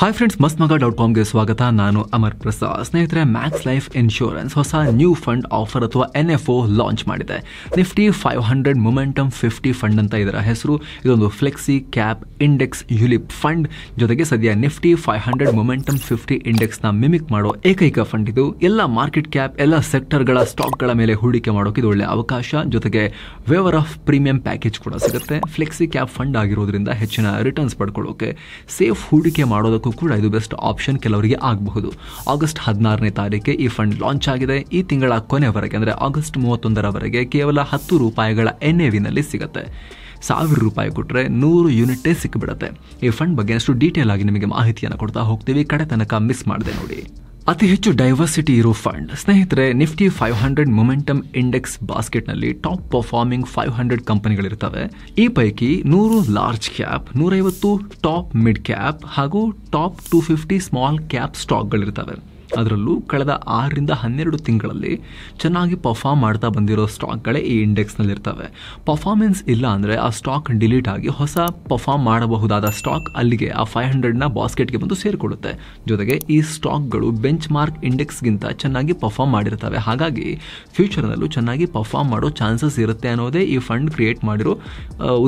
hi friends ಮಸ್ತ್ ಮಗ dot ಕಾಮ್ಗೆ ಸ್ವಾಗತ ನಾನು ಅಮರ್ ಪ್ರಸಾದ್ ಸ್ನೇಹಿತರೆ ಮ್ಯಾಕ್ಸ್ ಲೈಫ್ ಇನ್ಶೂರೆನ್ಸ್ ಹೊಸ ನ್ಯೂ ಫಂಡ್ ಆಫರ್ ಅಥವಾ ಎನ್ ಎಫ್ ಒ ಲಾಂಚ್ ಮಾಡಿದೆ Nifty five hundred momentum fifty fund ಅಂತ ಇದರ ಹೆಸರು ಇದೊಂದು flexi cap index ULIP fund ಜೊತೆಗೆ ಸದ್ಯ Nifty five hundred momentum fifty ಇಂಡೆಕ್ಸ್ನ ಮಿಮಿಕ್ ಮಾಡೋ ಏಕೈಕ ಫಂಡ್ ಇದು ಎಲ್ಲ ಮಾರ್ಕೆಟ್ ಕ್ಯಾಪ್ ಎಲ್ಲ ಸೆಕ್ಟರ್ಗಳ ಸ್ಟಾಕ್ಗಳ ಮೇಲೆ ಹೂಡಿಕೆ ಮಾಡೋಕೆ ಇದು ಒಳ್ಳೆ ಅವಕಾಶ ಜೊತೆಗೆ ವೇವರ್ ಆಫ್ ಪ್ರೀಮಿಯಂ ಪ್ಯಾಕೇಜ್ ಕೂಡ ಸಿಗುತ್ತೆ ಫ್ಲೆಕ್ಸಿ ಕ್ಯಾಪ್ ಫಂಡ್ ಆಗಿರೋದ್ರಿಂದ ಹೆಚ್ಚಿನ ರಿಟರ್ನ್ಸ್ ಪಡ್ಕೊಳ್ಳೋಕೆ ಸೇಫ್ ಹೂಡಿಕೆ ಮಾಡೋದಕ್ಕೂ ಕೂಡ ಇದು ಬೆಸ್ಟ್ ಆಪ್ಷನ್ ಕೆಲವರಿಗೆ ಆಗಬಹುದು ಆಗಸ್ಟ್ ಹದಿನಾರನೇ ತಾರೀಕೆ ಈ ಫಂಡ್ ಲಾಂಚ್ ಆಗಿದೆ ಈ ತಿಂಗಳ ಕೊನೆವರೆಗೆ ಅಂದರೆ ಆಗಸ್ಟ್ ಮೂವತ್ತೊಂದರವರೆಗೆ ಕೇವಲ ಹತ್ತು ರೂಪಾಯಿಗಳ ಎನ್ ಎ ವಿನಲ್ಲಿ ಸಿಗುತ್ತೆ ಸಾವಿರ ರೂಪಾಯಿ ಕೊಟ್ಟರೆ ನೂರು ಯೂನಿಟೇ ಸಿಕ್ಕಿಬಿಡುತ್ತೆ ಈ ಫಂಡ್ ಬಗ್ಗೆ ಅಷ್ಟು ಡೀಟೇಲ್ ಆಗಿ ನಿಮಗೆ ಮಾಹಿತಿಯನ್ನು ಕೊಡ್ತಾ ಹೋಗ್ತೀವಿ ಕಡೆ ತನಕ ಮಿಸ್ ಮಾಡದೆ ನೋಡಿ ಅತಿ ಹೆಚ್ಚು ಡೈವರ್ಸಿಟಿ ಇರೋ ಫಂಡ್ ಸ್ನೇಹಿತರೆ Nifty five hundred momentum index ಬಾಸ್ಕೆಟ್ನಲ್ಲಿ ಟಾಪ್ ಪರ್ಫಾರ್ಮಿಂಗ್ ಫೈವ್ ಹಂಡ್ರೆಡ್ ಕಂಪನಿಗಳಿರ್ತವೆ ಈ ಪೈಕಿ ನೂರು ಲಾರ್ಜ್ ಕ್ಯಾಪ್ ನೂರೈವತ್ತು ಟಾಪ್ ಮಿಡ್ ಕ್ಯಾಪ್ ಹಾಗೂ top two fifty small cap ಸ್ಟಾಕ್ಗಳಿರ್ತವೆ ಅದರಲ್ಲೂ ಕಳೆದ ಆರರಿಂದ ಹನ್ನೆರಡು ತಿಂಗಳಲ್ಲಿ ಚೆನ್ನಾಗಿ ಪರ್ಫಾರ್ಮ್ ಮಾಡ್ತಾ ಬಂದಿರೋ ಸ್ಟಾಕ್ಗಳೇ ಈ ಇಂಡೆಕ್ಸ್ನಲ್ಲಿರ್ತವೆ ಪರ್ಫಾರ್ಮೆನ್ಸ್ ಇಲ್ಲ ಅಂದರೆ ಆ ಸ್ಟಾಕ್ ಡಿಲೀಟ್ ಆಗಿ ಹೊಸ ಪರ್ಫಾರ್ಮ್ ಮಾಡಬಹುದಾದ ಸ್ಟಾಕ್ ಅಲ್ಲಿಗೆ ಆ ಫೈವ್ ಹಂಡ್ರೆಡ್ನ ಬಾಸ್ಕೆಟ್ಗೆ ಬಂದು ಸೇರಿಕೊಡುತ್ತೆ ಜೊತೆಗೆ ಈ ಸ್ಟಾಕ್ಗಳು ಬೆಂಚ್ ಮಾರ್ಕ್ ಇಂಡೆಕ್ಸ್ಗಿಂತ ಚೆನ್ನಾಗಿ ಪರ್ಫಾರ್ಮ್ ಮಾಡಿರ್ತವೆ ಹಾಗಾಗಿ ಫ್ಯೂಚರ್ನಲ್ಲೂ ಚೆನ್ನಾಗಿ ಪರ್ಫಾರ್ಮ್ ಮಾಡೋ ಚಾನ್ಸಸ್ ಇರುತ್ತೆ ಅನ್ನೋದೇ ಈ ಫಂಡ್ ಕ್ರಿಯೇಟ್ ಮಾಡಿರೋ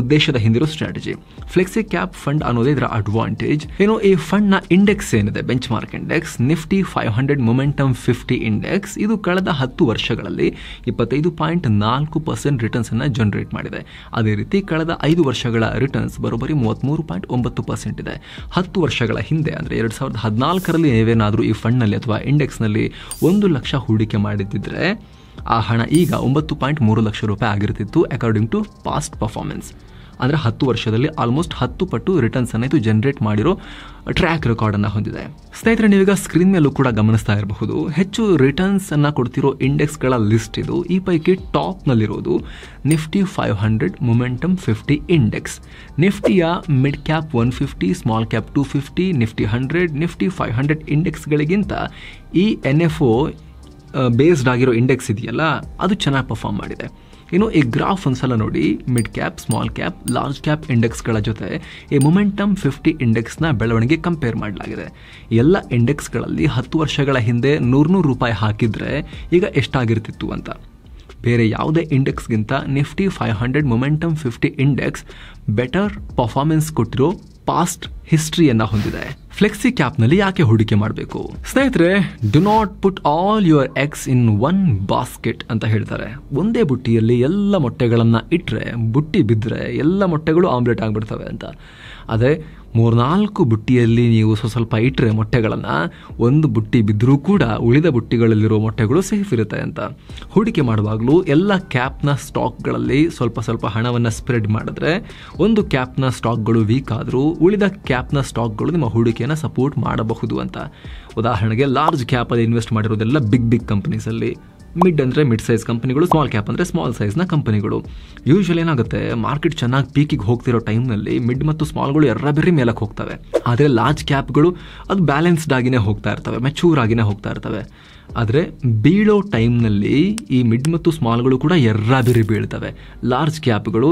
ಉದ್ದೇಶದ ಹಿಂದಿರೋ ಸ್ಟ್ರಾಟಜಿ ಫ್ಲೆಕ್ಸಿ ಕ್ಯಾಪ್ ಫಂಡ್ ಅನ್ನೋದೇ ಇದರ ಅಡ್ವಾಂಟೇಜ್ ಏನು ಈ ಫಂಡ್ನ ಇಂಡೆಕ್ಸ್ ಏನಿದೆ benchmark index Nifty five hundred momentum fifty index ಇದು ಕಳೆದ ಹತ್ತು ವರ್ಷಗಳಲ್ಲಿ ಇಪ್ಪತ್ತೈದು ಪಾಯಿಂಟ್ ನಾಲ್ಕು ಪರ್ಸೆಂಟ್ ರಿಟರ್ನ್ಸನ್ನು ಜನರೇಟ್ ಮಾಡಿದೆ ಅದೇ ರೀತಿ ಕಳೆದ ಐದು ವರ್ಷಗಳ ರಿಟರ್ನ್ಸ್ ಬರೋಬ್ಬರಿ ಮೂವತ್ತ್ಮೂರು ಪಾಯಿಂಟ್ ಒಂಬತ್ತು ಪರ್ಸೆಂಟ್ ಇದೆ ಹತ್ತು ವರ್ಷಗಳ ಹಿಂದೆ ಅಂದರೆ ಎರಡು ಸಾವಿರದ ಹದಿನಾಲ್ಕರಲ್ಲಿ ನೀವೇನಾದರೂ ಈ ಫಂಡ್ನಲ್ಲಿ ಅಥವಾ ಇಂಡೆಕ್ಸ್ನಲ್ಲಿ ಒಂದು ಲಕ್ಷ ಹೂಡಿಕೆ ಮಾಡಿದ್ದಿದ್ರೆ ಆ ಹಣ ಈಗ ಒಂಬತ್ತು ಪಾಯಿಂಟ್ ಮೂರು ಲಕ್ಷ ರೂಪಾಯಿ ಆಗಿರ್ತಿತ್ತು ಅಕಾರ್ಡಿಂಗ್ ಟು ಪಾಸ್ಟ್ ಪರ್ಫಾರ್ಮೆನ್ಸ್ ಅಂದರೆ ಹತ್ತು ವರ್ಷದಲ್ಲಿ ಆಲ್ಮೋಸ್ಟ್ ಹತ್ತು ಪಟ್ಟು ರಿಟರ್ನ್ಸ್ ಅನ್ನು ಇದು ಜನರೇಟ್ ಮಾಡಿರೋ ಟ್ರ್ಯಾಕ್ ರೆಕಾರ್ಡನ್ನು ಹೊಂದಿದೆ ಸ್ನೇಹಿತರೆ ನೀವೀಗ ಸ್ಕ್ರೀನ್ ಮೇಲೂ ಕೂಡ ಗಮನಿಸ್ತಾ ಇರಬಹುದು ಹೆಚ್ಚು ರಿಟರ್ನ್ಸ್ ಅನ್ನು ಕೊಡ್ತಿರೋ ಇಂಡೆಕ್ಸ್ಗಳ ಲಿಸ್ಟ್ ಇದು ಈ ಪೈಕಿ ಟಾಪ್ನಲ್ಲಿರೋದು Nifty five hundred momentum fifty index ನಿಫ್ಟಿಯ mid cap one fifty small cap two fifty Nifty hundred Nifty five hundred ಇಂಡೆಕ್ಸ್ಗಳಿಗಿಂತ ಈ ಎನ್ ಎಫ್ ಒ ಬೇಸ್ಡ್ ಆಗಿರೋ ಇಂಡೆಕ್ಸ್ ಇದೆಯಲ್ಲ ಅದು ಚೆನ್ನಾಗಿ ಪರ್ಫಾರ್ಮ್ ಮಾಡಿದೆ ಇನ್ನು ಈ ಗ್ರಾಫ್ ಒಂದ್ಸಲ ನೋಡಿ mid cap small cap large cap ಇಂಡೆಕ್ಸ್ಗಳ ಜೊತೆ ಈ ಮೊಮೆಂಟಮ್ ಫಿಫ್ಟಿ ಇಂಡೆಕ್ಸ್ನ ಬೆಳವಣಿಗೆ ಕಂಪೇರ್ ಮಾಡಲಾಗಿದೆ ಎಲ್ಲ ಇಂಡೆಕ್ಸ್ಗಳಲ್ಲಿ ಹತ್ತು ವರ್ಷಗಳ ಹಿಂದೆ ನೂರ್ನೂರು ರೂಪಾಯಿ ಹಾಕಿದ್ರೆ ಈಗ ಎಷ್ಟಾಗಿರ್ತಿತ್ತು ಅಂತ ಬೇರೆ ಯಾವುದೇ ಇಂಡೆಕ್ಸ್ಗಿಂತ Nifty five hundred momentum fifty index better performance ಕೊಟ್ಟಿರೋ ಪಾಸ್ಟ್ ಹಿಸ್ಟ್ರಿಯನ್ನ ಹೊಂದಿದೆ ಫ್ಲೆಕ್ಸಿ ಕ್ಯಾಪ್ ನಲ್ಲಿ ಯಾಕೆ ಹೂಡಿಕೆ ಮಾಡಬೇಕು ಸ್ನೇಹಿತರೆ do not put all your eggs in one basket ಅಂತ ಹೇಳ್ತಾರೆ ಒಂದೇ ಬುಟ್ಟಿಯಲ್ಲಿ ಎಲ್ಲ ಮೊಟ್ಟೆಗಳನ್ನ ಇಟ್ಟರೆ ಬುಟ್ಟಿ ಬಿದ್ದರೆ ಎಲ್ಲ ಮೊಟ್ಟೆಗಳು ಆಮ್ಲೆಟ್ ಆಗಿಬಿಡ್ತವೆ ಅಂತ ಆದರೆ ಮೂರ್ನಾಲ್ಕು ಬುಟ್ಟಿಯಲ್ಲಿ ನೀವು ಸ್ವಲ್ಪ ಸ್ವಲ್ಪ ಇಟ್ಟರೆ ಮೊಟ್ಟೆಗಳನ್ನು ಒಂದು ಬುಟ್ಟಿ ಬಿದ್ದರೂ ಕೂಡ ಉಳಿದ ಬುಟ್ಟಿಗಳಲ್ಲಿರುವ ಮೊಟ್ಟೆಗಳು ಸೇಫ್ ಇರುತ್ತೆ ಅಂತ ಹೂಡಿಕೆ ಮಾಡುವಾಗಲೂ ಎಲ್ಲ ಕ್ಯಾಪ್ನ ಸ್ಟಾಕ್ಗಳಲ್ಲಿ ಸ್ವಲ್ಪ ಸ್ವಲ್ಪ ಹಣವನ್ನು ಸ್ಪ್ರೆಡ್ ಮಾಡಿದ್ರೆ ಒಂದು ಕ್ಯಾಪ್ನ ಸ್ಟಾಕ್ಗಳು ವೀಕ್ ಆದರೂ ಉಳಿದ ಕ್ಯಾಪ್ನ ಸ್ಟಾಕ್ಗಳು ನಿಮ್ಮ ಹೂಡಿಕೆಯನ್ನು ಸಪೋರ್ಟ್ ಮಾಡಬಹುದು ಅಂತ ಉದಾಹರಣೆಗೆ ಲಾರ್ಜ್ ಕ್ಯಾಪಲ್ಲಿ ಇನ್ವೆಸ್ಟ್ ಮಾಡಿರೋದೆಲ್ಲ ಬಿಗ್ ಬಿಗ್ ಕಂಪ್ನೀಸಲ್ಲಿ ಮಿಡ್ ಅಂದರೆ ಮಿಡ್ ಸೈಜ್ ಕಂಪನಿಗಳು ಸ್ಮಾಲ್ ಕ್ಯಾಪ್ ಅಂದರೆ ಸ್ಮಾಲ್ ಸೈಜ್ನ ಕಂಪನಿಗಳು ಯೂಶ್ವಲಿ ಏನಾಗುತ್ತೆ ಮಾರ್ಕೆಟ್ ಚೆನ್ನಾಗಿ ಪೀಕಿಗೆ ಹೋಗ್ತಿರೋ ಟೈಮ್ನಲ್ಲಿ ಮಿಡ್ ಮತ್ತು ಸ್ಮಾಲ್ಗಳು ಎರಬೆರಿ ಮೇಲಕ್ಕೆ ಹೋಗ್ತವೆ ಆದರೆ ಲಾರ್ಜ್ ಕ್ಯಾಪ್ಗಳು ಅದು ಬ್ಯಾಲೆನ್ಸ್ಡ್ ಆಗಿನೇ ಹೋಗ್ತಾ ಇರ್ತವೆ ಮೆಚೂರ್ ಆಗಿನೇ ಹೋಗ್ತಾ ಇರ್ತವೆ ಆದರೆ ಬೀಳೋ ಟೈಮ್ನಲ್ಲಿ ಈ ಮಿಡ್ ಮತ್ತು ಸ್ಮಾಲ್ಗಳು ಕೂಡ ಎರಬಿರಿ ಬೀಳ್ತವೆ ಲಾರ್ಜ್ ಕ್ಯಾಪ್ಗಳು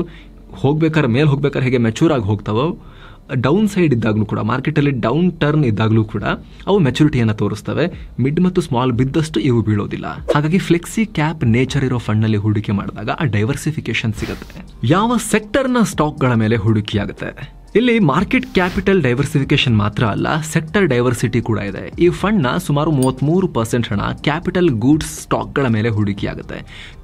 ಹೋಗ್ಬೇಕಾದ್ರೆ ಮೇಲೆ ಹೋಗ್ಬೇಕಾದ್ರೆ ಹೇಗೆ ಮೆಚೂರ್ ಆಗಿ ಹೋಗ್ತಾವೋ ಡೌನ್ ಸೈಡ್ ಇದ್ದಾಗಲೂ ಕೂಡ ಮಾರ್ಕೆಟಲ್ಲಿ ಡೌನ್ ಟರ್ನ್ ಇದ್ದಾಗಲೂ ಕೂಡ ಅವು ಮೆಚುರಿಟಿಯನ್ನು ತೋರಿಸ್ತವೆ ಮಿಡ್ ಮತ್ತು ಸ್ಮಾಲ್ ಬಿದ್ದಷ್ಟು ಇವು ಬೀಳೋದಿಲ್ಲ ಹಾಗಾಗಿ ಫ್ಲೆಕ್ಸಿ ಕ್ಯಾಪ್ ನೇಚರ್ ಇರೋ ಫಂಡ್ನಲ್ಲಿ ಹೂಡಿಕೆ ಮಾಡಿದಾಗ ಆ ಡೈವರ್ಸಿಫಿಕೇಶನ್ ಸಿಗುತ್ತೆ ಯಾವ ಸೆಕ್ಟರ್ನ ಸ್ಟಾಕ್ಗಳ ಮೇಲೆ ಹೂಡಿಕೆಯಾಗುತ್ತೆ ಇಲ್ಲಿ ಮಾರ್ಕೆಟ್ ಕ್ಯಾಪಿಟಲ್ ಡೈವರ್ಸಿಫಿಕೇಶನ್ ಮಾತ್ರ ಅಲ್ಲ ಸೆಕ್ಟರ್ ಡೈವರ್ಸಿಟಿ ಕೂಡ ಇದೆ ಈ ಫಂಡ್ನ ಸುಮಾರು ಮೂವತ್ತ್ಮೂರು ಪರ್ಸೆಂಟ್ ಹಣ ಕ್ಯಾಪಿಟಲ್ ಗೂಡ್ಸ್ ಸ್ಟಾಕ್ಗಳ ಮೇಲೆ ಹೂಡಿಕೆಯಾಗುತ್ತೆ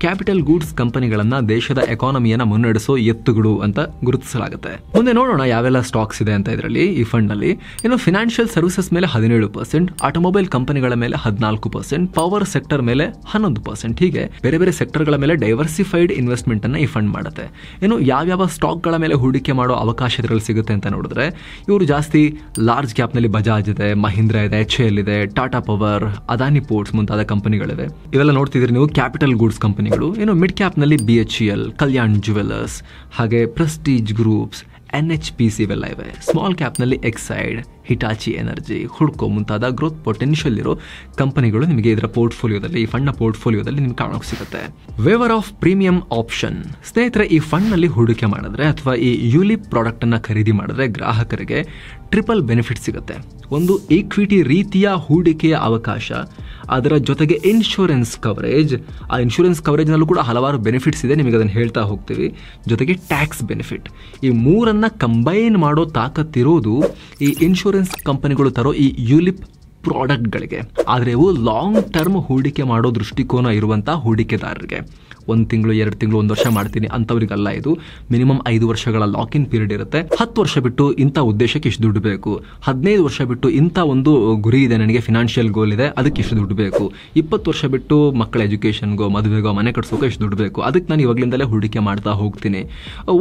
ಕ್ಯಾಪಿಟಲ್ ಗೂಡ್ಸ್ ಕಂಪನಿಗಳನ್ನು ದೇಶದ ಎಕಾನಮಿಯನ್ನು ಮುನ್ನಡೆಸೋ ಎತ್ತುಗಳು ಅಂತ ಗುರುತಿಸಲಾಗುತ್ತೆ ಮುಂದೆ ನೋಡೋಣ ಯಾವೆಲ್ಲ ಸ್ಟಾಕ್ಸ್ ಇದೆ ಅಂತ ಇದರಲ್ಲಿ ಈ ಫಂಡ್ ಅಲ್ಲಿ ಇನ್ನು ಫಿನಾನ್ಷಿಯಲ್ ಸರ್ವಿಸಸ್ ಮೇಲೆ ಹದಿನೇಳು ಪರ್ಸೆಂಟ್ ಆಟೋಮೊಬೈಲ್ ಕಂಪನಿಗಳ ಮೇಲೆ ಹದಿನಾಲ್ಕು ಪರ್ಸೆಂಟ್ ಪವರ್ ಸೆಕ್ಟರ್ ಮೇಲೆ ಹನ್ನೊಂದು ಪರ್ಸೆಂಟ್ ಹೀಗೆ ಬೇರೆ ಬೇರೆ ಸೆಕ್ಟರ್ಗಳ ಮೇಲೆ ಡೈವರ್ಸಿಫೈಡ್ ಇನ್ವೆಸ್ಟ್ಮೆಂಟ್ ಅನ್ನ ಈ ಫಂಡ್ ಮಾಡುತ್ತೆ ಇನ್ನು ಯಾವ್ಯಾವ ಸ್ಟಾಕ್ಗಳ ಮೇಲೆ ಹೂಡಿಕೆ ಮಾಡೋ ಅವಕಾಶ ಇದರಲ್ಲಿ ಸಿಗುತ್ತೆ ಅಂತ ನೋಡಿದ್ರೆ ಇವರು ಜಾಸ್ತಿ ಲಾರ್ಜ್ ಕ್ಯಾಪ್ನಲ್ಲಿ ಬಜಾಜ್ ಇದೆ ಮಹೀಂದ್ರ ಇದೆ ಎಚ್ ಎಲ್ ಇದೆ ಟಾಟಾ ಪವರ್ ಅದಾನಿ ಪೋರ್ಟ್ಸ್ ಮುಂತಾದ ಕಂಪನಿಗಳಿವೆ ಇವೆಲ್ಲ ನೋಡ್ತಿದ್ರೆ ನೀವು ಕ್ಯಾಪಿಟಲ್ ಗೂಡ್ಸ್ ಕಂಪನಿಗಳು ಏನು ಮಿಡ್ ಕ್ಯಾಪ್ನಲ್ಲಿ B H L Kalyan jewellers ಹಾಗೆ Prestige groups N H P ಇವೆಲ್ಲ ಇವೆ ಸ್ಮಾಲ್ ಕ್ಯಾಪ್ನಲ್ಲಿ ಎಕ್ಸೈಡ್ ಹಿಟಾಚಿ ಎನರ್ಜಿ ಹುಡ್ಕೋ ಮುಂತಾದ ಗ್ರೋತ್ ಪೊಟೆನ್ಷಿಯಲ್ ಇರೋ ಕಂಪನಿಗಳು ನಿಮಗೆ ಇದರ ಪೋರ್ಟ್ಫೋಲಿಯೋದಲ್ಲಿ ಈ ಫಂಡ್ನ ಪೋರ್ಟ್ಫೋಲಿಯೋದಲ್ಲಿ ನಿಮ್ಗೆ ಕಾಣೋಕೆ ಸಿಗುತ್ತೆ ವೇವರ್ ಆಫ್ ಪ್ರೀಮಿಯಂ ಆಪ್ಷನ್ ಸ್ನೇಹಿತರೆ ಈ ಫಂಡ್ನಲ್ಲಿ ಹೂಡಿಕೆ ಮಾಡಿದ್ರೆ ಅಥವಾ ಈ ಯುಲಿಪ್ ಪ್ರಾಡಕ್ಟನ್ನು ಖರೀದಿ ಮಾಡಿದ್ರೆ ಗ್ರಾಹಕರಿಗೆ ಟ್ರಿಪಲ್ ಬೆನಿಫಿಟ್ ಸಿಗುತ್ತೆ ಒಂದು ಈಕ್ವಿಟಿ ರೀತಿಯ ಹೂಡಿಕೆಯ ಅವಕಾಶ ಅದರ ಜೊತೆಗೆ ಇನ್ಶೂರೆನ್ಸ್ ಕವರೇಜ್ ಆ ಇನ್ಶೂರೆನ್ಸ್ ಕವರೇಜ್ನಲ್ಲೂ ಕೂಡ ಹಲವಾರು ಬೆನಿಫಿಟ್ಸ್ ಇದೆ ನಿಮಗೆ ಅದನ್ನು ಹೇಳ್ತಾ ಹೋಗ್ತೀವಿ ಜೊತೆಗೆ ಟ್ಯಾಕ್ಸ್ ಬೆನಿಫಿಟ್ ಈ ಮೂರನ್ನು ಕಂಬೈನ್ ಮಾಡೋ ತಾಕತ್ತಿರೋದು ಈ ಇನ್ಶೂರೆನ್ಸ್ ಕಂಪನಿಗಳು ತರೋ ಈ ಯುಲಿಪ್ ಪ್ರಾಡಕ್ಟ್ಗಳಿಗೆ ಆದರೆ ಇವು ಲಾಂಗ್ ಟರ್ಮ್ ಹೂಡಿಕೆ ಮಾಡೋ ದೃಷ್ಟಿಕೋನ ಇರುವಂಥ ಹೂಡಿಕೆದಾರರಿಗೆ ಒಂದು ತಿಂಗಳು ಎರಡು ತಿಂಗಳು ಒಂದು ವರ್ಷ ಮಾಡ್ತೀನಿ ಅಂತವ್ರಿಗಲ್ಲ ಇದು ಮಿನಿಮಮ್ ಐದು ವರ್ಷಗಳ ಲಾಕ್ ಇನ್ ಪೀರಿಯಡ್ ಇರುತ್ತೆ ಹತ್ತು ವರ್ಷ ಬಿಟ್ಟು ಇಂಥ ಉದ್ದೇಶಕ್ಕೆ ಇಷ್ಟು ದುಡ್ಡು ಬೇಕು ಹದಿನೈದು ವರ್ಷ ಬಿಟ್ಟು ಇಂಥ ಒಂದು ಗುರಿ ಇದೆ ನನಗೆ ಫಿನಾನ್ಷಿಯಲ್ ಗೋಲ್ ಇದೆ ಅದಕ್ಕೆ ಇಷ್ಟು ದುಡ್ಡು ಬೇಕು ಇಪ್ಪತ್ತು ವರ್ಷ ಬಿಟ್ಟು ಮಕ್ಕಳ ಎಜುಕೇಷನ್ಗೋ ಮದುವೆಗೋ ಮನೆ ಕಟ್ಸೋಕೆ ಇಷ್ಟು ದುಡ್ಡು ಬೇಕು ಅದಕ್ಕೆ ನಾನು ಇವಾಗಲಿಂದಲೇ ಹೂಡಿಕೆ ಮಾಡ್ತಾ ಹೋಗ್ತೀನಿ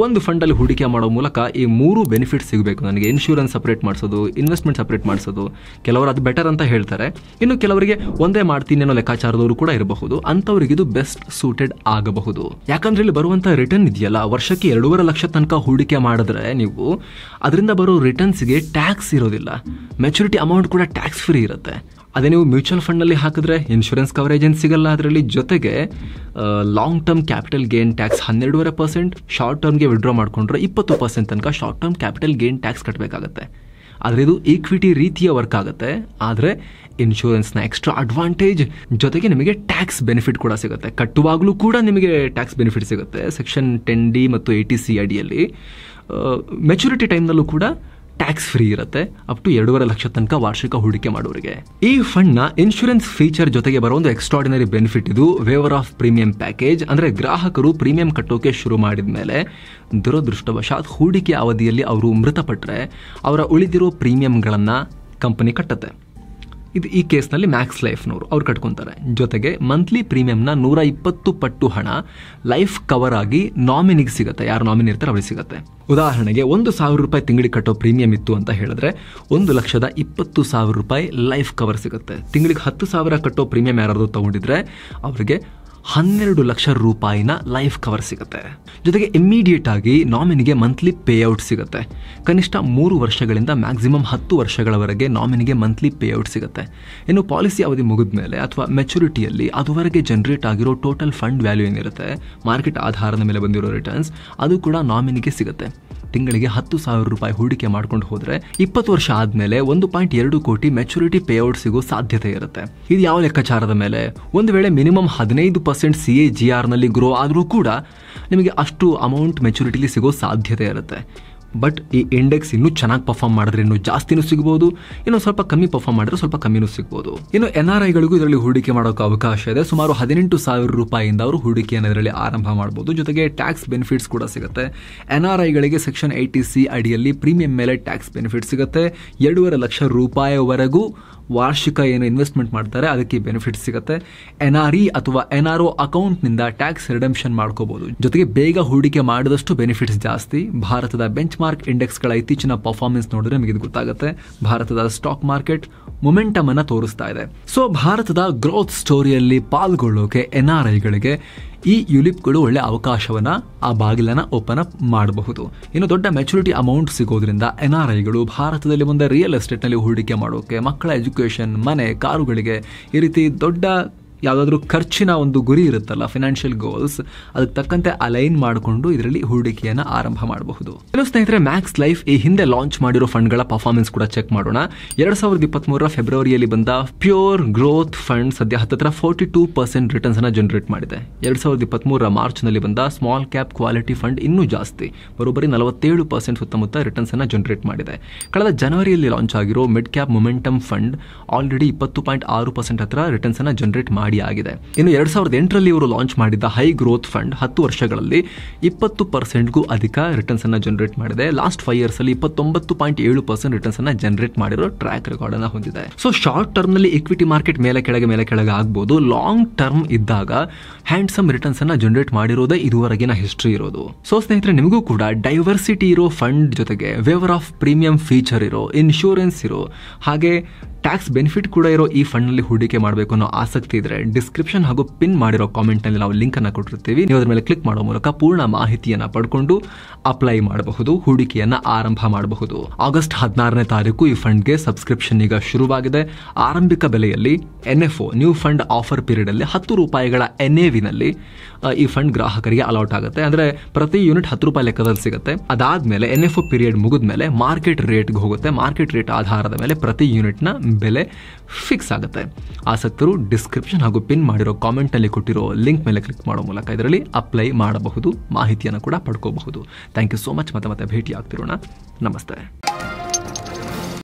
ಒಂದು ಫಂಡಲ್ಲಿ ಹೂಡಿಕೆ ಮಾಡೋ ಮೂಲಕ ಈ ಮೂರು ಬೆನಿಫಿಟ್ ಸಿಗಬೇಕು ನನಗೆ ಇನ್ಶೂರೆನ್ಸ್ ಸಪ್ರೇಟ್ ಮಾಡಿಸೋದು ಇನ್ವೆಸ್ಟ್ಮೆಂಟ್ ಸಪ್ರೇಟ್ ಮಾಡಿಸೋದು ಕೆಲವರು ಅದು ಬೆಟರ್ ಅಂತ ಹೇಳ್ತಾರೆ ಇನ್ನು ಕೆಲವರಿಗೆ ಒಂದೇ ಮಾಡ್ತೀನಿ ಅನ್ನೋ ಲೆಕ್ಕಾಚಾರದವರು ಕೂಡ ಇರಬಹುದು ಅಂಥವ್ರಿಗೆ ಇದು ಬೆಸ್ಟ್ ಸೂಟೆಡ್ ಆಗಬಹುದು ಯಾಕಂದ್ರೆ ಇಲ್ಲಿ ಬರುವಂತ ರಿಟರ್ನ್ ಇದೆಯಲ್ಲ ವರ್ಷಕ್ಕೆ ಎರಡೂವರೆ ಲಕ್ಷ ತನಕ ಹೂಡಿಕೆ ಮಾಡಿದ್ರೆ ನೀವು ಅದರಿಂದ ಬರೋ ರಿಟರ್ನ್ಸ್ಗೆ ಟ್ಯಾಕ್ಸ್ ಇರೋದಿಲ್ಲ ಮೆಚುರಿಟಿ ಅಮೌಂಟ್ ಕೂಡ ಟ್ಯಾಕ್ಸ್ ಫ್ರೀ ಇರುತ್ತೆ ಅದೇ ನೀವು ಮ್ಯೂಚುವಲ್ ಫಂಡ್ ನಲ್ಲಿ ಹಾಕಿದ್ರೆ ಇನ್ಶೂರೆನ್ಸ್ ಕವರೇಜ್ ಏನು ಸಿಗಲ್ಲ ಅದರಲ್ಲಿ ಜೊತೆಗೆ long term capital gain tax ಹನ್ನೆರಡೂವರೆ ಪರ್ಸೆಂಟ್ ಶಾರ್ಟ್ ಟರ್ಮ್ಗೆ ವಿಡ್ರಾ ಮಾಡಿಕೊಂಡ್ರೆ ಇಪ್ಪತ್ತು ಪರ್ಸೆಂಟ್ ತನಕ short term capital gain tax ಕಟ್ಟಬೇಕಾಗತ್ತೆ ಆದರೆ ಇದು ಈಕ್ವಿಟಿ ರೀತಿಯ ವರ್ಕ್ ಆಗುತ್ತೆ ಆದರೆ ಇನ್ಶೂರೆನ್ಸ್ನ ಎಕ್ಸ್ಟ್ರಾ ಅಡ್ವಾಂಟೇಜ್ ಜೊತೆಗೆ ನಿಮಗೆ ಟ್ಯಾಕ್ಸ್ ಬೆನಿಫಿಟ್ ಕೂಡ ಸಿಗುತ್ತೆ ಕಟ್ಟುವಾಗಲೂ ಕೂಡ ನಿಮಗೆ ಟ್ಯಾಕ್ಸ್ ಬೆನಿಫಿಟ್ ಸಿಗುತ್ತೆ ಸೆಕ್ಷನ್ ಟೆನ್ ಡಿ ಮತ್ತು ಟಿ ಸಿ ಅಡಿಯಲ್ಲಿ ಮೆಚುರಿಟಿ ಟೈಮ್ನಲ್ಲೂ ಕೂಡ ಟ್ಯಾಕ್ಸ್ ಫ್ರೀ ಇರುತ್ತೆ ಅಪ್ ಟು ಎರಡೂವರೆ ಲಕ್ಷ ತನಕ ವಾರ್ಷಿಕ ಹೂಡಿಕೆ ಮಾಡೋರಿಗೆ ಈ ಫಂಡ್ ನ ಇನ್ಶೂರೆನ್ಸ್ ಫೀಚರ್ ಜೊತೆಗೆ ಬರೋ ಒಂದು ಎಕ್ಸ್ಟ್ರಾಡಿನರಿ ಬೆನಿಫಿಟ್ ಇದು ವೇವರ್ ಆಫ್ ಪ್ರೀಮಿಯಂ ಪ್ಯಾಕೇಜ್ ಅಂದ್ರೆ ಗ್ರಾಹಕರು ಪ್ರೀಮಿಯಂ ಕಟ್ಟೋಕೆ ಶುರು ಮಾಡಿದ ಮೇಲೆ ದುರದೃಷ್ಟವಶಾತ್ ಹೂಡಿಕೆ ಅವಧಿಯಲ್ಲಿ ಅವರು ಮೃತಪಟ್ಟರೆ ಅವರ ಉಳಿದಿರೋ ಪ್ರೀಮಿಯಂಗಳನ್ನ ಕಂಪನಿ ಕಟ್ಟುತ್ತೆ ಇದು ಈ ಕೇಸ್ನಲ್ಲಿ ಮ್ಯಾಕ್ಸ್ ಲೈಫ್ನವರು ಅವ್ರು ಕಟ್ಕೊತಾರೆ ಜೊತೆಗೆ ಮಂತ್ಲಿ ಪ್ರೀಮಿಯಂನ ನೂರ ಇಪ್ಪತ್ತು ಪಟ್ಟು ಹಣ ಲೈಫ್ ಕವರ್ ಆಗಿ ನಾಮಿನಿಗೆ ಸಿಗುತ್ತೆ ಯಾರು ನಾಮಿನಿ ಇರ್ತಾರೆ ಅವ್ರಿಗೆ ಸಿಗುತ್ತೆ ಉದಾಹರಣೆಗೆ ಒಂದು ಸಾವಿರ ರೂಪಾಯಿ ತಿಂಗಳಿಗೆ ಕಟ್ಟೋ ಪ್ರೀಮಿಯಂ ಇತ್ತು ಅಂತ ಹೇಳಿದ್ರೆ ಒಂದು ಲಕ್ಷದ ಇಪ್ಪತ್ತು ಸಾವಿರ ರೂಪಾಯಿ ಲೈಫ್ ಕವರ್ ಸಿಗುತ್ತೆ ತಿಂಗಳಿಗೆ ಹತ್ತು ಸಾವಿರ ಕಟ್ಟೋ ಪ್ರೀಮಿಯಂ ಯಾರಾದರೂ ತಗೊಂಡಿದ್ರೆ ಅವರಿಗೆ ಹನ್ನೆರಡು ಲಕ್ಷ ರೂಪಾಯಿನ ಲೈಫ್ ಕವರ್ ಸಿಗುತ್ತೆ ಜೊತೆಗೆ ಇಮ್ಮಿಡಿಯೇಟ್ ಆಗಿ ನಾಮಿನಿಗೆ ಮಂತ್ಲಿ ಪೇಔಟ್ ಸಿಗುತ್ತೆ ಕನಿಷ್ಠ ಮೂರು ವರ್ಷಗಳಿಂದ ಮ್ಯಾಕ್ಸಿಮಮ್ ಹತ್ತು ವರ್ಷಗಳವರೆಗೆ ನಾಮಿನಿಗೆ ಮಂತ್ಲಿ ಪೇಔಟ್ ಸಿಗುತ್ತೆ ಇನ್ನು ಪಾಲಿಸಿ ಅವಧಿ ಮುಗಿದ ಮೇಲೆ ಅಥವಾ ಮೆಚುರಿಟಿಯಲ್ಲಿ ಅದುವರೆಗೆ ಜನರೇಟ್ ಆಗಿರೋ ಟೋಟಲ್ ಫಂಡ್ ವ್ಯಾಲ್ಯೂ ಏನಿರುತ್ತೆ ಮಾರ್ಕೆಟ್ ಆಧಾರದ ಮೇಲೆ ಬಂದಿರೋ ರಿಟರ್ನ್ಸ್ ಅದು ಕೂಡ ನಾಮಿನಿಗೆ ಸಿಗುತ್ತೆ ತಿಂಗಳಿಗೆ ಹತ್ತು ಸಾವಿರ ರೂಪಾಯಿ ಹೂಡಿಕೆ ಮಾಡ್ಕೊಂಡು ಹೋದ್ರೆ ಇಪ್ಪತ್ತು ವರ್ಷ ಆದ್ಮೇಲೆ ಒಂದು ಪಾಯಿಂಟ್ ಎರಡು ಕೋಟಿ ಮೆಚುರಿಟಿ ಪೇಔಟ್ ಸಿಗೋ ಸಾಧ್ಯತೆ ಇರುತ್ತೆ ಇದು ಯಾವ ಲೆಕ್ಕಾಚಾರದ ಮೇಲೆ ಒಂದು ವೇಳೆ ಮಿನಿಮಮ್ ಹದಿನೈದು percent C A G R ನಲ್ಲಿ ಗ್ರೋ ಆದರೂ ಕೂಡ ನಿಮಗೆ ಅಷ್ಟು ಅಮೌಂಟ್ ಮೆಚುರಿಟಿಲಿ ಸಿಗೋ ಸಾಧ್ಯತೆ ಇರುತ್ತೆ ಬಟ್ ಈ ಇಂಡೆಕ್ಸ್ ಇನ್ನೂ ಚೆನ್ನಾಗಿ ಪರ್ಫಾರ್ಮ್ ಮಾಡಿದ್ರೆ ಇನ್ನು ಜಾಸ್ತಿನೂ ಸಿಗ್ಬೋದು ಇನ್ನು ಸ್ವಲ್ಪ ಕಮ್ಮಿ ಪರ್ಫಾರ್ಮ್ ಮಾಡಿದ್ರೆ ಸ್ವಲ್ಪ ಕಮ್ಮಿನೂ ಸಿಗ್ಬೋದು ಇನ್ನು ಎನ್ ಆರ್ ಐಗಳಿಗೂ ಇದರಲ್ಲಿ ಹೂಡಿಕೆ ಮಾಡೋಕೆ ಅವಕಾಶ ಇದೆ ಸುಮಾರು ಹದಿನೆಂಟು ಸಾವಿರ ರೂಪಾಯಿಯಿಂದ ಅವರು ಹೂಡಿಕೆಯನ್ನು ಇದರಲ್ಲಿ ಆರಂಭ ಮಾಡ್ಬೋದು ಜೊತೆಗೆ ಟ್ಯಾಕ್ಸ್ ಬೆನಿಫಿಟ್ಸ್ ಕೂಡ ಸಿಗುತ್ತೆ ಎನ್ ಆರ್ ಐಗಳಿಗೆ ಸೆಕ್ಷನ್ ಏಯ್ಟಿ ಸಿ ಅಡಿಯಲ್ಲಿ ಪ್ರೀಮಿಯಂ ಮೇಲೆ ಟ್ಯಾಕ್ಸ್ ಬೆನಿಫಿಟ್ ಸಿಗುತ್ತೆ ಎರಡೂವರೆ ಲಕ್ಷ ರೂಪಾಯಿವರೆಗೂ ವಾರ್ಷಿಕ ಏನು ಇನ್ವೆಸ್ಟ್ಮೆಂಟ್ ಮಾಡ್ತಾರೆ ಅದಕ್ಕೆ ಬೆನಿಫಿಟ್ ಸಿಗುತ್ತೆ ಎನ್ ಆರ್ ಇ ಅಥವಾ ಎನ್ ಆರ್ ಒ ಅಕೌಂಟ್ನಿಂದ ಟ್ಯಾಕ್ಸ್ ರಿಡಮ್ಷನ್ ಮಾಡ್ಕೋಬಹುದು ಜೊತೆಗೆ ಬೇಗ ಹೂಡಿಕೆ ಮಾಡಿದಷ್ಟು ಬೆನಿಫಿಟ್ಸ್ ಜಾಸ್ತಿ ಭಾರತದ ಬೆಂಚ್ ಮಾರ್ಕ್ ಇಂಡೆಕ್ಸ್ಗಳ ಇತ್ತೀಚಿನ ಪರ್ಫಾರ್ಮೆನ್ಸ್ ನೋಡಿದ್ರೆ ನಿಮಗೆ ಇದು ಗೊತ್ತಾಗುತ್ತೆ ಭಾರತದ ಸ್ಟಾಕ್ ಮಾರ್ಕೆಟ್ ಮೊಮೆಂಟಮ್ ಅನ್ನ ತೋರಿಸ್ತಾ ಇದೆ ಸೊ ಭಾರತದ ಗ್ರೋತ್ ಸ್ಟೋರಿಯಲ್ಲಿ ಪಾಲ್ಗೊಳ್ಳೋಕೆ ಎನ್ ಆರ್ ಐಗಳಿಗೆ ಈ ಯುಲಿಪ್ಗಳು ಒಳ್ಳೆ ಅವಕಾಶವನ್ನ ಆ ಬಾಗಿಲನ್ನ ಓಪನ್ ಅಪ್ ಮಾಡಬಹುದು ಇನ್ನು ದೊಡ್ಡ ಮೆಚುರಿಟಿ ಅಮೌಂಟ್ ಸಿಗೋದ್ರಿಂದ ಎನ್ ಆರ್ ಐಗಳು ಭಾರತದಲ್ಲಿ ಮುಂದೆ ರಿಯಲ್ ಎಸ್ಟೇಟ್ನಲ್ಲಿ ಹೂಡಿಕೆ ಮಾಡೋಕೆ ಮಕ್ಕಳ ಎಜುಕೇಷನ್ ಮನೆ ಕಾರುಗಳಿಗೆ ಈ ರೀತಿ ದೊಡ್ಡ ಯಾವುದಾದ್ರೂ ಖರ್ಚಿನ ಒಂದು ಗುರಿ ಇರುತ್ತಲ್ಲ ಫಿನಾನ್ಷಿಯಲ್ ಗೋಲ್ಸ್ ಅದಕ್ಕೆ ತಕ್ಕಂತೆ ಅಲೈನ್ ಮಾಡಿಕೊಂಡು ಇದರಲ್ಲಿ ಹೂಡಿಕೆಯನ್ನು ಆರಂಭ ಮಾಡಬಹುದು ಕೆಲವು ಸ್ನೇಹಿತರೆ ಮ್ಯಾಕ್ಸ್ ಲೈಫ್ ಈ ಹಿಂದೆ ಲಾಂಚ್ ಮಾಡಿರೋ ಫಂಡ್ಗಳ ಪರ್ಫಾರ್ಮೆನ್ಸ್ ಕೂಡ ಚೆಕ್ ಮಾಡೋಣ ಎರಡ್ ಸಾವಿರದ ಇಪ್ಪತ್ಮೂರರ ಫೆಬ್ರವರಿಯಲ್ಲಿ ಬಂದ ಪ್ಯೂರ್ ಗ್ರೋತ್ ಫಂಡ್ ಸದ್ಯ ಹತ್ತಿರ ಫೋರ್ಟಿ ಟೂ ಪರ್ಸೆಂಟ್ ರಿಟರ್ನ್ಸ್ ಅನ್ನ ಜನರೇಟ್ ಮಾಡಿದೆ ಎರಡ್ ಸಾವಿರದ ಇಪ್ಪತ್ಮೂರರ ಮಾರ್ಚ್ ನಲ್ಲಿ ಬಂದ ಸ್ಮಾಲ್ ಕ್ಯಾಪ್ ಕ್ವಾಲಿಟಿ ಫಂಡ್ ಇನ್ನೂ ಜಾಸ್ತಿ ಬರೋಬ್ಬರಿ ನಲವತ್ತೇಳು ಪರ್ಸೆಂಟ್ ಸುತ್ತಮುತ್ತ ರಿಟರ್ನ್ಸ್ ಅನ್ನ ಜನರೇಟ್ ಮಾಡಿದೆ ಕಳೆದ ಜನವರಿಯಲ್ಲಿ ಲಾಂಚ್ ಆಗಿರೋ mid cap momentum fund already ಇಪ್ಪತ್ತು ಪಾಯಿಂಟ್ ಆರು ಪರ್ಸೆಂಟ್ ಹತ್ರ ರಿಟರ್ನ್ಸ್ ಅನ್ನು ಜನರೇಟ್ ಮಾಡಿ ಆಗಿದೆ ಇನ್ನು ಎರಡ್ ಸಾವಿರದ ಎಂಟರಲ್ಲಿ ಇವರು ಲಾಂಚ್ ಮಾಡಿದ್ದ ಹೈ ಗ್ರೋತ್ ಫಂಡ್ ಹತ್ತು ವರ್ಷಗಳಲ್ಲಿ ಇಪ್ಪತ್ತು ಪರ್ಸೆಂಟ್ಗೂ ಅಧಿಕ ರಿಟರ್ನ್ಸ್ ಅನ್ನ ಜನರೇಟ್ ಮಾಡಿದೆ ಲಾಸ್ಟ್ ಫೈವ್ ಇಯರ್ಸ್ ಅಲ್ಲಿ ಇಪ್ಪತ್ತೊಂಬತ್ತು ಪಾಯಿಂಟ್ ಏಳು ಪರ್ಸೆಂಟ್ ರಿಟರ್ನ್ಸ್ ಅನ್ನ ಜನರೇಟ್ ಮಾಡಿರೋ ಟ್ರ್ಯಾಕ್ ರೆಕಾರ್ಡ್ ಅನ್ನ ಹೊಂದಿದೆ ಸೊ ಶಾರ್ಟ್ ಟರ್ಮ್ ನಲ್ಲಿ ಇಕ್ವಿಟಿ ಮಾರ್ಕೆಟ್ ಮೇಲೆ ಕೆಳಗೆ ಮೇಲೆ ಕೆಳಗೆ ಆಗ್ಬೋದು ಲಾಂಗ್ ಟರ್ಮ್ ಇದ್ದಾಗ ಹ್ಯಾಂಡ್ಸಮ್ ರಿಟರ್ನ್ಸ್ ಅನ್ನ ಜನರೇಟ್ ಮಾಡಿರೋದೇ ಇದುವರೆಗಿನ ಹಿಸ್ಟ್ರಿ ಇರೋದು ಸೊ ಸ್ನೇಹಿತರೆ ನಿಮಗೂ ಕೂಡ ಡೈವರ್ಸಿಟಿ ಇರೋ ಫಂಡ್ ಜೊತೆಗೆ ವೇವರ್ ಆಫ್ ಪ್ರೀಮಿಯಂ ಫೀಚರ್ ಇರೋ ಇನ್ಶೂರೆನ್ಸ್ ಇರೋ ಹಾಗೆ ಟ್ಯಾಕ್ಸ್ ಬೆನಿಫಿಟ್ ಕೂಡ ಇರೋ ಈ ಫಂಡ್ ನಲ್ಲಿ ಹೂಡಿಕೆ ಮಾಡಬೇಕು ಅನ್ನೋ ಆಸಕ್ತಿ ಇದ್ರೆ ಡಿಸ್ಕ್ರಿಪ್ಷನ್ ಹಾಗೂ ಪಿನ್ ಮಾಡಿರೋ ಕಾಮೆಂಟ್ ನಲ್ಲಿ ನಾವು ಲಿಂಕ್ ಅನ್ನು ಕೊಟ್ಟಿರ್ತೀವಿ ನೀವು ಅದರ ಮೇಲೆ ಕ್ಲಿಕ್ ಮಾಡುವ ಮೂಲಕ ಪೂರ್ಣ ಮಾಹಿತಿಯನ್ನು ಪಡ್ಕೊಂಡು ಅಪ್ಲೈ ಮಾಡಬಹುದು ಹೂಡಿಕೆಯನ್ನ ಆರಂಭ ಮಾಡಬಹುದು ಆಗಸ್ಟ್ ಹದಿನಾರನೇ ತಾರೀಕು ಈ ಫಂಡ್ಗೆ ಸಬ್ಸ್ಕ್ರಿಪ್ಷನ್ ಈಗ ಶುರುವಾಗಿದೆ ಆರಂಭಿಕ ಬೆಲೆಯಲ್ಲಿ N F new fund offer period ಅಲ್ಲಿ ಹತ್ತು ರೂಪಾಯಿಗಳ ಎನ್ ಎ ವಿನಲ್ಲಿ ಈ ಫಂಡ್ ಗ್ರಾಹಕರಿಗೆ ಅಲೌಟ್ ಆಗುತ್ತೆ ಅಂದ್ರೆ ಪ್ರತಿ ಯೂನಿಟ್ ಹತ್ತು ರೂಪಾಯಿ ಲೆಕ್ಕದಲ್ಲಿ ಸಿಗುತ್ತೆ ಅದಾದ್ಮೇಲೆ ಎನ್ ಎಫ್ ಪೀರಿಯಡ್ ಮುಗಿದ್ಮೇಲೆ ಮಾರ್ಕೆಟ್ ರೇಟ್ಗೆ ಹೋಗುತ್ತೆ ಮಾರ್ಕೆಟ್ ರೇಟ್ ಆಧಾರದ ಮೇಲೆ ಪ್ರತಿ ಯೂನಿಟ್ನ ಬೆಲೆ ಫಿಕ್ಸ್ ಆಗುತ್ತೆ ಆಸಕ್ತರು ಡಿಸ್ಕ್ರಿಪ್ಷನ್ ಹಾಗೂ ಪಿನ್ ಮಾಡಿರೋ ಕಾಮೆಂಟಲ್ಲಿ ಕೊಟ್ಟಿರೋ ಲಿಂಕ್ ಮೇಲೆ ಕ್ಲಿಕ್ ಮಾಡೋ ಮೂಲಕ ಇದರಲ್ಲಿ ಅಪ್ಲೈ ಮಾಡಬಹುದು ಮಾಹಿತಿಯನ್ನು ಕೂಡ ಪಡ್ಕೋಬಹುದು ಥ್ಯಾಂಕ್ ಯು ಸೋ ಮಚ್ ಮತ್ತೆ ಮತ್ತೆ ಭೇಟಿ ಆಗ್ತಿರೋಣ ನಮಸ್ತೆ